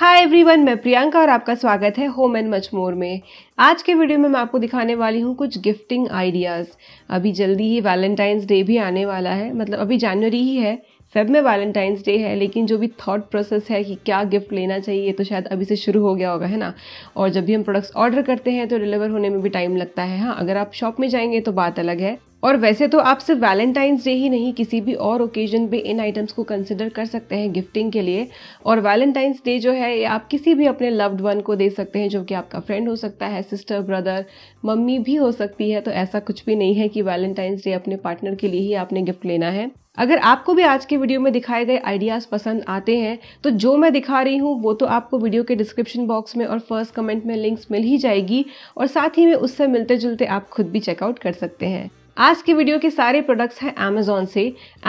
hi everyone मैं प्रियंका और आपका स्वागत है होम एंड मचमोर में आज के वीडियो में मैं आपको दिखाने वाली हूँ कुछ गिफ्टिंग आइडियाज़ अभी जल्दी ही वैलेंटाइंस डे भी आने वाला है मतलब अभी जनवरी ही है फेब में वैलेंटाइंस डे है लेकिन जो भी थॉट प्रोसेस है कि क्या गिफ्ट लेना चाहिए तो शायद अभी से शुरू हो गया होगा है ना और जब भी हम प्रोडक्ट्स ऑर्डर करते हैं तो डिलीवर होने में भी टाइम लगता है हाँ अगर आप शॉप में जाएंगे तो बात अलग है और वैसे तो आप सिर्फ वैलेंटाइंस डे ही नहीं किसी भी और ओकेजन पे इन आइटम्स को कंसिडर कर सकते हैं गिफ्टिंग के लिए और वैलेंटाइंस डे जो है ये आप किसी भी अपने लव्ड वन को दे सकते हैं जो कि आपका फ्रेंड हो सकता है सिस्टर ब्रदर मम्मी भी हो सकती है तो ऐसा कुछ भी नहीं है कि वैलेंटाइंस डे अपने पार्टनर के लिए ही आपने गिफ्ट लेना है अगर आपको भी आज के वीडियो में दिखाए गए आइडियाज़ पसंद आते हैं तो जो मैं दिखा रही हूँ वो तो आपको वीडियो के डिस्क्रिप्शन बॉक्स में और फर्स्ट कमेंट में लिंक्स मिल ही जाएगी और साथ ही में उससे मिलते जुलते आप खुद भी चेकआउट कर सकते हैं आज के वीडियो के सारे प्रोडक्ट्स हैं अमेज़ोन से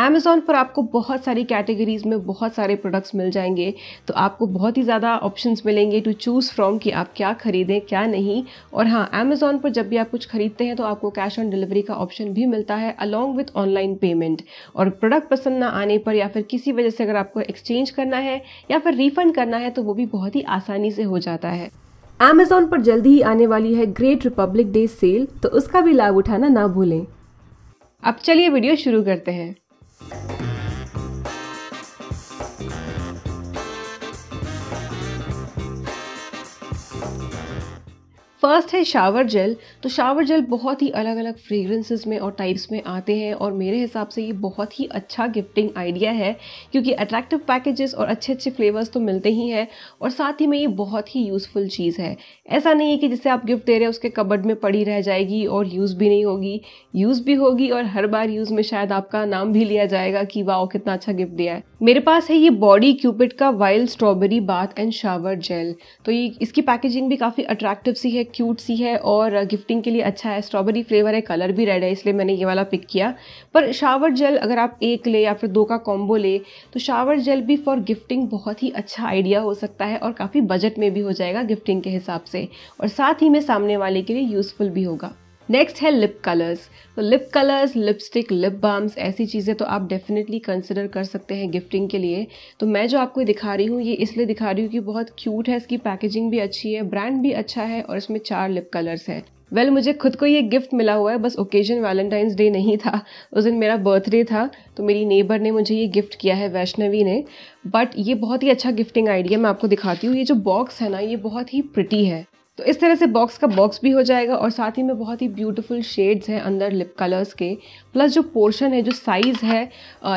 अमेज़ोन पर आपको बहुत सारी कैटेगरीज में बहुत सारे प्रोडक्ट्स मिल जाएंगे तो आपको बहुत ही ज़्यादा ऑप्शंस मिलेंगे टू चूज़ फ्रॉम कि आप क्या खरीदें क्या नहीं और हाँ अमेज़ोन पर जब भी आप कुछ खरीदते हैं तो आपको कैश ऑन डिलीवरी का ऑप्शन भी मिलता है अलॉन्ग विथ ऑनलाइन पेमेंट और प्रोडक्ट पसंद ना आने पर या फिर किसी वजह से अगर आपको एक्सचेंज करना है या फिर रिफ़ंड करना है तो वो भी बहुत ही आसानी से हो जाता है अमेजोन पर जल्दी ही आने वाली है ग्रेट रिपब्लिक डे सेल तो उसका भी लाभ उठाना ना भूलें अब चलिए वीडियो शुरू करते हैं फर्स्ट है शावर जेल तो शावर जेल बहुत ही अलग अलग फ्रेग्रेंसेस में और टाइप्स में आते हैं और मेरे हिसाब से ये बहुत ही अच्छा गिफ्टिंग आइडिया है क्योंकि अट्रैक्टिव पैकेजेस और अच्छे अच्छे फ्लेवर्स तो मिलते ही हैं और साथ ही में ये बहुत ही यूज़फुल चीज़ है ऐसा नहीं है कि जिसे आप गिफ्ट दे रहे हैं उसके कबड में पड़ी रह जाएगी और यूज़ भी नहीं होगी यूज़ भी होगी और हर बार यूज़ में शायद आपका नाम भी लिया जाएगा कि वाह कितना अच्छा गिफ्ट दिया है मेरे पास है ये बॉडी क्यूपिट का wild strawberry bath and shower gel तो ये इसकी पैकेजिंग भी काफ़ी अट्रैक्टिव सी है क्यूट सी है और गिफ्टिंग के लिए अच्छा है स्ट्रॉबेरी फ्लेवर है कलर भी रेड है इसलिए मैंने ये वाला पिक किया पर शावर जेल अगर आप एक ले या फिर दो का कॉम्बो ले तो शावर जेल भी फॉर गिफ्टिंग बहुत ही अच्छा आइडिया हो सकता है और काफ़ी बजट में भी हो जाएगा गिफ्टिंग के हिसाब से और साथ ही में सामने वाले के लिए यूज़फुल भी होगा नेक्स्ट है लिप कलर्स तो lip colours lipstick lip balms ऐसी चीज़ें तो आप डेफिनेटली कंसिडर कर सकते हैं गिफ्टिंग के लिए तो मैं जो आपको दिखा रही हूँ ये इसलिए दिखा रही हूँ कि बहुत क्यूट है इसकी पैकेजिंग भी अच्छी है ब्रांड भी अच्छा है और इसमें चार लिप कलर्स हैं वेल well, मुझे खुद को ये गिफ्ट मिला हुआ है बस ओकेजन वैलेंटाइंस डे नहीं था उस दिन मेरा बर्थडे था तो मेरी नेबर ने मुझे ये गिफ्ट किया है वैष्णवी ने बट ये बहुत ही अच्छा गिफ्टिंग आइडिया मैं आपको दिखाती हूँ ये जो बॉक्स है ना ये बहुत ही प्रिटी है तो इस तरह से बॉक्स का बॉक्स भी हो जाएगा और साथ ही में बहुत ही ब्यूटीफुल शेड्स हैं अंदर लिप कलर्स के प्लस जो पोर्शन है जो साइज़ है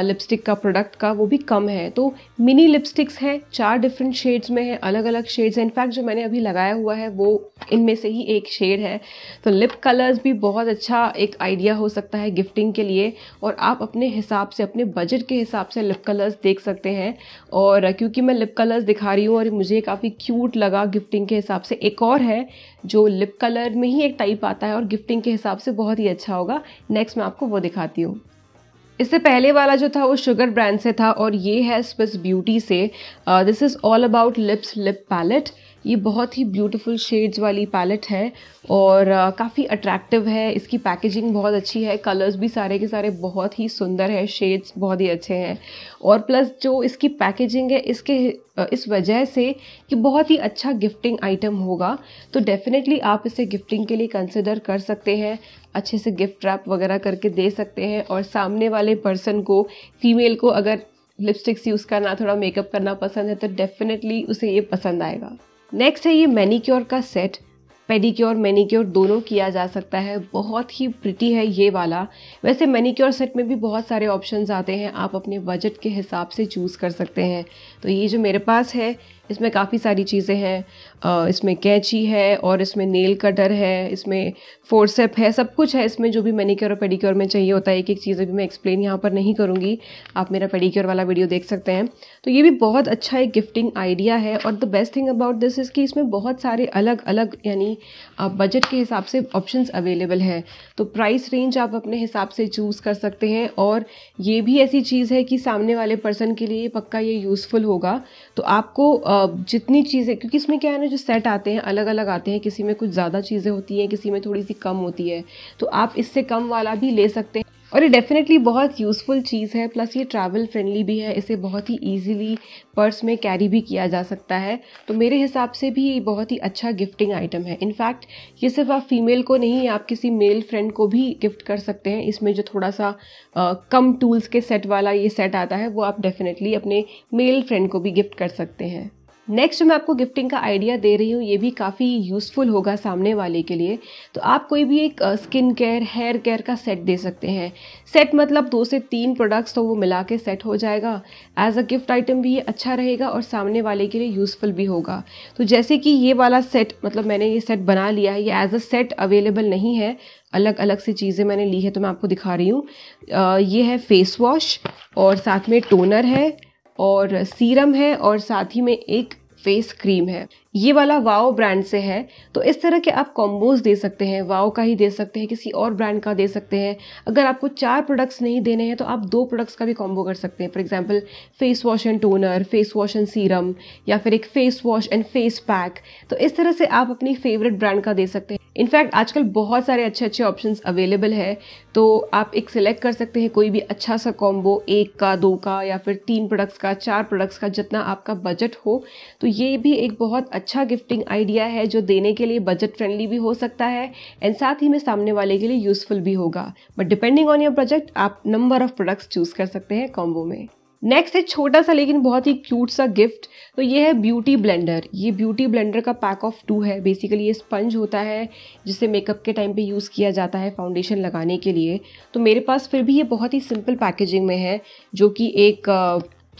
लिपस्टिक का प्रोडक्ट का वो भी कम है तो मिनी लिपस्टिक्स हैं चार डिफरेंट शेड्स में हैं अलग अलग शेड्स हैं इनफैक्ट जो मैंने अभी लगाया हुआ है वो इनमें से ही एक शेड है तो लिप कलर्स भी बहुत अच्छा एक आइडिया हो सकता है गिफ्टिंग के लिए और आप अपने हिसाब से अपने बजट के हिसाब से लिप कलर्स देख सकते हैं और क्योंकि मैं लिप कलर्स दिखा रही हूँ और मुझे काफ़ी क्यूट लगा गिफ्टिंग के हिसाब से एक और है जो लिप कलर में ही एक टाइप आता है और गिफ्टिंग के हिसाब से बहुत ही अच्छा होगा नेक्स्ट मैं आपको वो दिखाती हूँ इससे पहले वाला जो था वो शुगर ब्रांड से था और ये है स्विस ब्यूटी से this is all about lips lip palette ये बहुत ही ब्यूटीफुल शेड्स वाली पैलेट है और uh, काफ़ी अट्रैक्टिव है इसकी पैकेजिंग बहुत अच्छी है कलर्स भी सारे के सारे बहुत ही सुंदर है शेड्स बहुत ही अच्छे हैं और प्लस जो इसकी पैकेजिंग है इसके uh, इस वजह से कि बहुत ही अच्छा गिफ्टिंग आइटम होगा तो डेफ़िनेटली आप इसे गिफ्टिंग के लिए कंसिडर कर सकते हैं अच्छे से गिफ्ट रैप वगैरह करके दे सकते हैं और सामने वाले पर्सन को फीमेल को अगर लिपस्टिक्स यूज़ करना थोड़ा मेकअप करना पसंद है तो डेफ़िनेटली उसे ये पसंद आएगा नेक्स्ट है ये मैनीक्योर का सेट पेडिक्योर मैनीक्योर दोनों किया जा सकता है बहुत ही प्रिटी है ये वाला वैसे मैनीक्योर सेट में भी बहुत सारे ऑप्शंस आते हैं आप अपने बजट के हिसाब से चूज़ कर सकते हैं तो ये जो मेरे पास है इसमें काफ़ी सारी चीज़ें हैं इसमें कैंची है और इसमें नेल कटर है इसमें फोर्सेप है सब कुछ है इसमें जो भी मैनिक्योर और पेडिक्योर में चाहिए होता है एक एक चीज़ें भी मैं एक्सप्लेन यहाँ पर नहीं करूँगी आप मेरा पेडिक्योर वाला वीडियो देख सकते हैं तो ये भी बहुत अच्छा एक गिफ्टिंग आइडिया है और the best thing about this is कि इसमें बहुत सारे अलग अलग यानी बजट के हिसाब से ऑप्शन अवेलेबल हैं तो प्राइस रेंज आप अपने हिसाब से चूज़ कर सकते हैं और ये भी ऐसी चीज़ है कि सामने वाले पर्सन के लिए पक्का ये यूज़फुल होगा तो आपको जितनी चीज़ें क्योंकि इसमें क्या है ना जो सेट आते हैं अलग अलग आते हैं किसी में कुछ ज़्यादा चीज़ें होती हैं किसी में थोड़ी सी कम होती है तो आप इससे कम वाला भी ले सकते हैं और ये डेफिनेटली बहुत यूज़फुल चीज़ है प्लस ये ट्रैवल फ्रेंडली भी है इसे बहुत ही ईजीली पर्स में कैरी भी किया जा सकता है तो मेरे हिसाब से भी ये बहुत ही अच्छा गिफ्टिंग आइटम है इनफैक्ट ये सिर्फ आप फीमेल को नहीं आप किसी मेल फ्रेंड को भी गिफ्ट कर सकते हैं इसमें जो थोड़ा सा आ, कम टूल्स के सेट वाला ये सेट आता है वो आप डेफिनेटली अपने मेल फ्रेंड को भी गिफ्ट कर सकते हैं नेक्स्ट मैं आपको गिफ्टिंग का आइडिया दे रही हूँ ये भी काफ़ी यूज़फुल होगा सामने वाले के लिए तो आप कोई भी एक स्किन केयर हेयर केयर का सेट दे सकते हैं सेट मतलब दो से तीन प्रोडक्ट्स तो वो मिला के सेट हो जाएगा एज अ गिफ्ट आइटम भी ये अच्छा रहेगा और सामने वाले के लिए यूज़फुल भी होगा तो जैसे कि ये वाला सेट मतलब मैंने ये सेट बना लिया है ये एज अ सेट अवेलेबल नहीं है अलग अलग सी चीज़ें मैंने ली है तो मैं आपको दिखा रही हूँ ये है फेस वॉश और साथ में टोनर है और सीरम है और साथ ही में एक फेस क्रीम है ये वाला वाओ ब्रांड से है तो इस तरह के आप कॉम्बोज दे सकते हैं वाओ का ही दे सकते हैं किसी और ब्रांड का दे सकते हैं अगर आपको चार प्रोडक्ट्स नहीं देने हैं तो आप दो प्रोडक्ट्स का भी कॉम्बो कर सकते हैं for example face wash and toner face wash and serum या फिर एक face wash and face pack तो इस तरह से आप अपनी फेवरेट ब्रांड का दे सकते हैं इनफैक्ट आजकल बहुत सारे अच्छे अच्छे ऑप्शन अवेलेबल है तो आप एक सिलेक्ट कर सकते हैं कोई भी अच्छा सा कॉम्बो एक का दो का या फिर तीन प्रोडक्ट्स का चार प्रोडक्ट्स का जितना आपका बजट हो तो ये भी एक बहुत अच्छा अच्छा गिफ्टिंग आइडिया है जो देने के लिए बजट फ्रेंडली भी हो सकता है एंड साथ ही में सामने वाले के लिए यूजफुल भी होगा but depending on your project आप नंबर ऑफ प्रोडक्ट्स चूज कर सकते हैं कॉम्बो में नेक्स्ट है छोटा सा लेकिन बहुत ही क्यूट सा गिफ्ट तो ये है ब्यूटी ब्लेंडर ये ब्यूटी ब्लेंडर का पैक ऑफ टू है बेसिकली ये स्पंज होता है जिसे मेकअप के टाइम पे यूज़ किया जाता है फाउंडेशन लगाने के लिए तो मेरे पास फिर भी ये बहुत ही सिंपल पैकेजिंग में है जो कि एक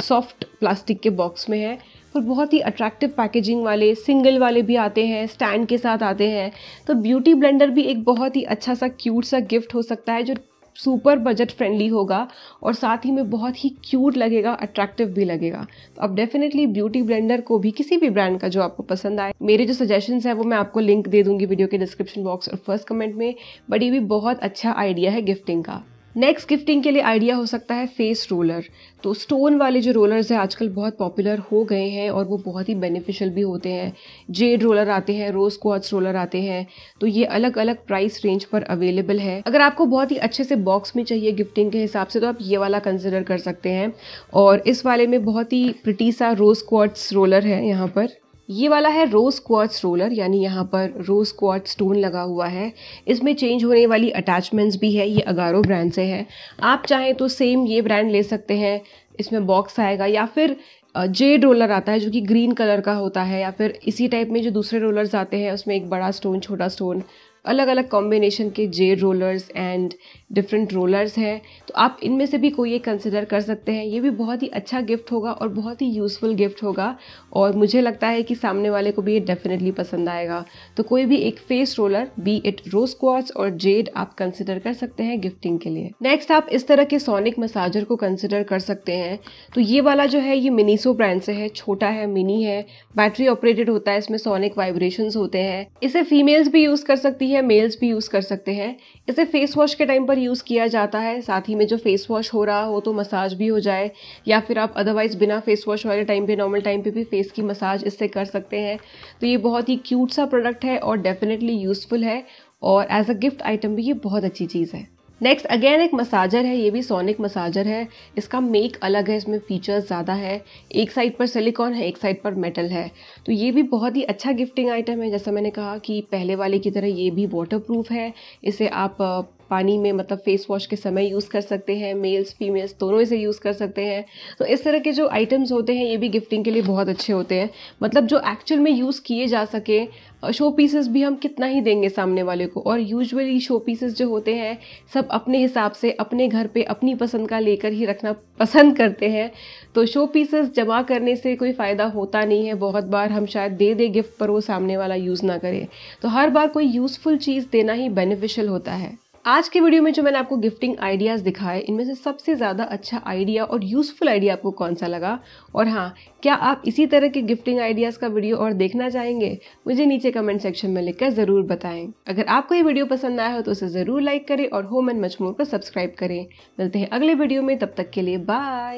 सॉफ्ट uh, प्लास्टिक के बॉक्स में है और बहुत ही अट्रैक्टिव पैकेजिंग वाले सिंगल वाले भी आते हैं स्टैंड के साथ आते हैं तो ब्यूटी ब्लेंडर भी एक बहुत ही अच्छा सा क्यूट सा गिफ्ट हो सकता है जो सुपर बजट फ्रेंडली होगा और साथ ही में बहुत ही क्यूट लगेगा अट्रैक्टिव भी लगेगा तो आप डेफिनेटली ब्यूटी ब्लेंडर को भी किसी भी ब्रांड का जो आपको पसंद आए मेरे जो सजेशंस हैं वो मैं आपको लिंक दे दूंगी वीडियो के डिस्क्रिप्शन बॉक्स और फर्स्ट कमेंट में बट ये भी बहुत अच्छा आइडिया है गिफ्टिंग का नेक्स्ट गिफ्टिंग के लिए आइडिया हो सकता है फेस रोलर तो स्टोन वाले जो रोलर्स हैं आजकल बहुत पॉपुलर हो गए हैं और वो बहुत ही बेनिफिशियल भी होते हैं जेड रोलर आते हैं रोज़ क्वार्ट्स रोलर आते हैं तो ये अलग अलग प्राइस रेंज पर अवेलेबल है अगर आपको बहुत ही अच्छे से बॉक्स में चाहिए गिफ्टिंग के हिसाब से तो आप ये वाला कंसिडर कर सकते हैं और इस वाले में बहुत ही प्रटीसा रोज़ क्वार्ट्स रोलर है यहाँ पर ये वाला है रोज़ क्वार्ट्स रोलर यानी यहाँ पर रोज़ क्वार्ट्स स्टोन लगा हुआ है इसमें चेंज होने वाली अटैचमेंट्स भी है ये अगारो ब्रांड से है आप चाहें तो सेम ये ब्रांड ले सकते हैं इसमें बॉक्स आएगा या फिर जेड रोलर आता है जो कि ग्रीन कलर का होता है या फिर इसी टाइप में जो दूसरे रोलर्स आते हैं उसमें एक बड़ा स्टोन छोटा स्टोन अलग अलग कॉम्बिनेशन के jade rollers and different rollers हैं तो आप इनमें से भी कोई एक कंसिडर कर सकते हैं ये भी बहुत ही अच्छा गिफ्ट होगा और बहुत ही यूज़फुल गिफ्ट होगा और मुझे लगता है कि सामने वाले को भी ये डेफिनेटली पसंद आएगा तो कोई भी एक face roller be it rose quartz और जेड आप कंसिडर कर सकते हैं गिफ्टिंग के लिए नेक्स्ट आप इस तरह के सोनिक मसाजर को कंसिडर कर सकते हैं तो ये वाला जो है ये मिनीसो ब्रांड से है छोटा है मिनी है बैटरी ऑपरेटेड होता है इसमें सोनिक वाइब्रेशन होते हैं इसे फीमेल्स भी यूज़ कर सकती है मेल्स भी यूज़ कर सकते हैं इसे फेस वॉश के टाइम पर यूज़ किया जाता है साथ ही में जो फेस वॉश हो रहा हो तो मसाज भी हो जाए या फिर आप अदरवाइज़ बिना फेस वॉश वाले टाइम पे नॉर्मल टाइम पे भी फेस की मसाज इससे कर सकते हैं तो ये बहुत ही क्यूट सा प्रोडक्ट है और डेफिनेटली यूज़फुल है और एज अ गिफ्ट आइटम भी ये बहुत अच्छी चीज़ है नेक्स्ट अगेन एक मसाजर है ये भी सोनिक मसाजर है इसका मेक अलग है इसमें फीचर्स ज़्यादा है एक साइड पर सिलिकॉन है एक साइड पर मेटल है तो ये भी बहुत ही अच्छा गिफ्टिंग आइटम है जैसा मैंने कहा कि पहले वाले की तरह ये भी वाटर प्रूफ है इसे आप पानी में मतलब फेस वॉश के समय यूज़ कर सकते हैं मेल्स फीमेल्स दोनों इसे यूज़ कर सकते हैं तो इस तरह के जो आइटम्स होते हैं ये भी गिफ्टिंग के लिए बहुत अच्छे होते हैं मतलब जो एक्चुअल में यूज़ किए जा सके शो पीसेस भी हम कितना ही देंगे सामने वाले को और यूजुअली शो पीसेस जो होते हैं सब अपने हिसाब से अपने घर पे अपनी पसंद का लेकर ही रखना पसंद करते हैं तो शो पीसेस जमा करने से कोई फ़ायदा होता नहीं है बहुत बार हम शायद दे दे गिफ्ट पर वो सामने वाला यूज़ ना करे तो हर बार कोई यूज़फुल चीज़ देना ही बेनिफिशियल होता है आज के वीडियो में जो मैंने आपको गिफ्टिंग आइडियाज़ दिखाए इनमें से सबसे ज़्यादा अच्छा आइडिया और यूज़फुल आइडिया आपको कौन सा लगा और हाँ क्या आप इसी तरह के गिफ्टिंग आइडियाज़ का वीडियो और देखना चाहेंगे मुझे नीचे कमेंट सेक्शन में लिखकर ज़रूर बताएं अगर आपको ये वीडियो पसंद आया हो तो उसे ज़रूर लाइक करें और होम एंड मचमोर को सब्सक्राइब करें मिलते हैं अगले वीडियो में तब तक के लिए बाय